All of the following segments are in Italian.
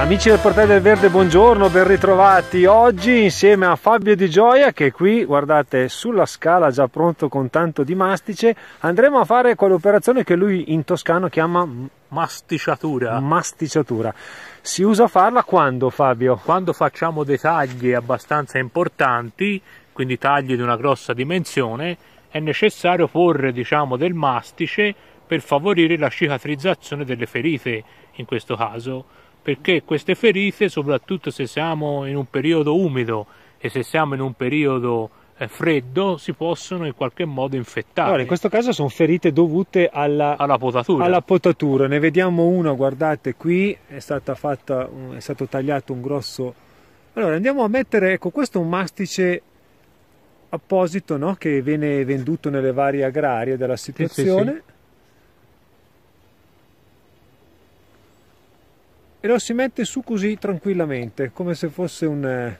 Amici del Portale del Verde, buongiorno, ben ritrovati. Oggi insieme a Fabio Di Gioia, che è qui, guardate, sulla scala già pronto con tanto di mastice, andremo a fare quell'operazione che lui in toscano chiama Masticiatura. Masticiatura. Si usa farla quando, Fabio? Quando facciamo dei tagli abbastanza importanti, quindi tagli di una grossa dimensione, è necessario porre, diciamo, del mastice per favorire la cicatrizzazione delle ferite in questo caso perché queste ferite, soprattutto se siamo in un periodo umido e se siamo in un periodo eh, freddo si possono in qualche modo infettare. Allora, in questo caso sono ferite dovute alla, alla, potatura. alla potatura. Ne vediamo una, guardate qui, è, fatta, è, stato tagliato un grosso... Allora, andiamo a mettere, ecco, questo è un mastice apposito no? che viene venduto nelle varie agrarie della situazione. Sì, sì, sì. e lo si mette su così tranquillamente come se fosse un eh,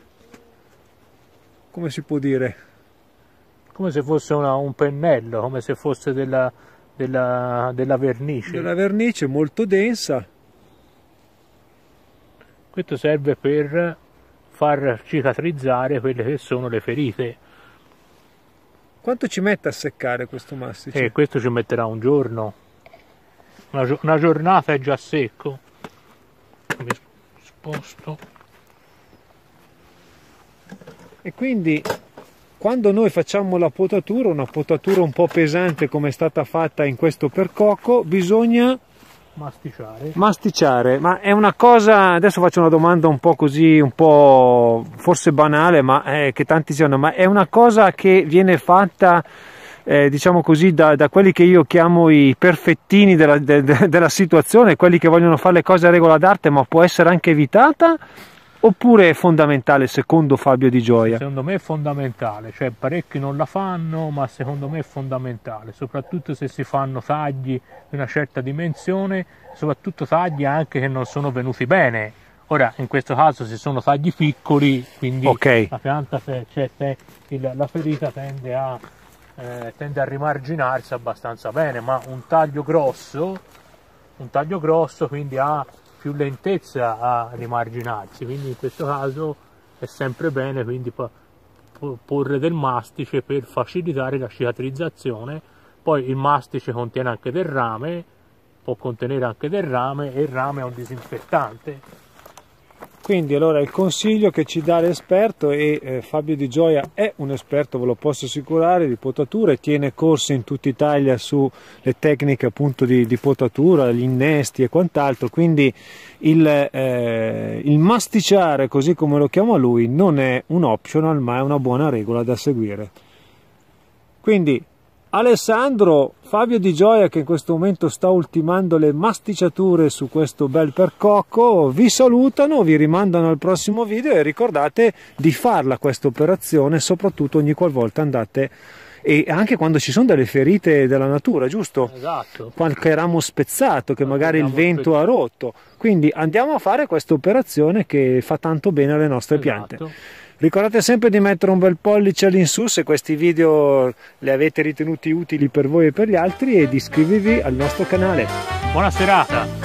come si può dire come se fosse una, un pennello come se fosse della, della, della vernice della vernice molto densa questo serve per far cicatrizzare quelle che sono le ferite quanto ci mette a seccare questo mastice? Eh, questo ci metterà un giorno una, una giornata è già secco posto. E quindi quando noi facciamo la potatura, una potatura un po' pesante come è stata fatta in questo percocco, bisogna masticare. masticare. Ma è una cosa, adesso faccio una domanda un po' così, un po' forse banale, ma eh, che tanti siano, ma è una cosa che viene fatta eh, diciamo così, da, da, quelli che io chiamo i perfettini della, de, de, della situazione, quelli che vogliono fare le cose a regola d'arte, ma può essere anche evitata? Oppure è fondamentale secondo Fabio Di Gioia? Secondo me è fondamentale, cioè parecchi non la fanno, ma secondo me è fondamentale, soprattutto se si fanno tagli di una certa dimensione, soprattutto tagli anche che non sono venuti bene. Ora, in questo caso si sono tagli piccoli, quindi okay. la pianta, cioè, la ferita tende a eh, tende a rimarginarsi abbastanza bene, ma un taglio grosso, un taglio grosso quindi ha più lentezza a rimarginarsi, quindi in questo caso è sempre bene quindi porre del mastice per facilitare la cicatrizzazione, poi il mastice contiene anche del rame, può contenere anche del rame e il rame è un disinfettante quindi allora il consiglio che ci dà l'esperto, e eh, Fabio Di Gioia è un esperto, ve lo posso assicurare, di potature, tiene corsi in tutta Italia sulle tecniche appunto di, di potatura, gli innesti e quant'altro, quindi il, eh, il masticciare, così come lo chiama lui, non è un optional ma è una buona regola da seguire. Quindi Alessandro, Fabio Di Gioia che in questo momento sta ultimando le masticciature su questo bel percocco, vi salutano, vi rimandano al prossimo video e ricordate di farla questa operazione soprattutto ogni qualvolta andate e anche quando ci sono delle ferite della natura, giusto? Esatto. Qualche ramo spezzato che Qualche magari il vento spezzato. ha rotto. Quindi andiamo a fare questa operazione che fa tanto bene alle nostre esatto. piante. Ricordate sempre di mettere un bel pollice all'insù se questi video li avete ritenuti utili per voi e per gli altri e di iscrivervi al nostro canale. Buona serata!